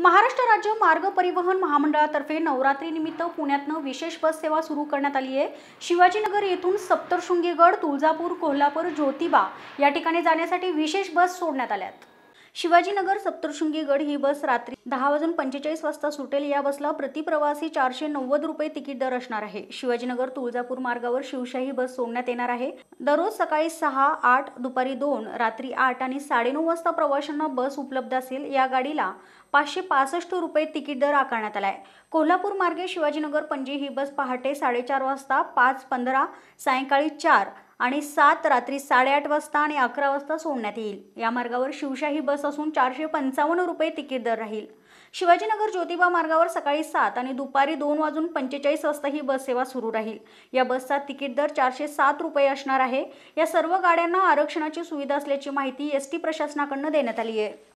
महाराष्ट्र राज्य मार्ग परिवहन महामंडळातर्फे नवरात्रीनिमित्त पुण्यातनं विशेष बस सेवा सुरू करण्यात आली आहे शिवाजीनगर येथून सप्तरशृंगीगड तुळजापूर कोल्हापूर ज्योतिबा या ठिकाणी जाण्यासाठी विशेष बस सोडण्यात आल्यात शिवाजीनगर सप्तशृंगीगड ही बस रात्री दहा वाजून पंचेचाळीस वाजता सुटेल या बसला प्रतिप्रवासी चारशे नव्वद रुपये तिकीट दर असणार आहे शिवाजीनगर तुळजापूर मार्गावर शिवशाही बस सोडण्यात येणार आहे दररोज सकाळी सहा आठ दुपारी दोन रात्री आठ आणि साडेनऊ वाजता प्रवाशांना बस उपलब्ध असेल या गाडीला पाचशे पासष्ट रुपये तिकीट दर आकारण्यात आला आहे कोल्हापूर मार्गे शिवाजीनगर पणजी ही बस पहाटे साडेचार वाजता पाच पंधरा सायंकाळी चार आणि सात रात्री साडेआठ वाजता आणि अकरा वाजता सोडण्यात येईल या मार्गावर शिवशाही बस असून चारशे पंचावन्न रुपये तिकीट दर राहील शिवाजीनगर ज्योतिबा मार्गावर सकाळी सात आणि दुपारी दोन वाजून पंचेचाळीस वाजता ही बस सेवा सुरू राहील या बसचा तिकीट दर चारशे सात रुपये असणार आहे या सर्व गाड्यांना आरक्षणाची सुविधा असल्याची माहिती एस टी प्रशासनाकडनं देण्यात आली आहे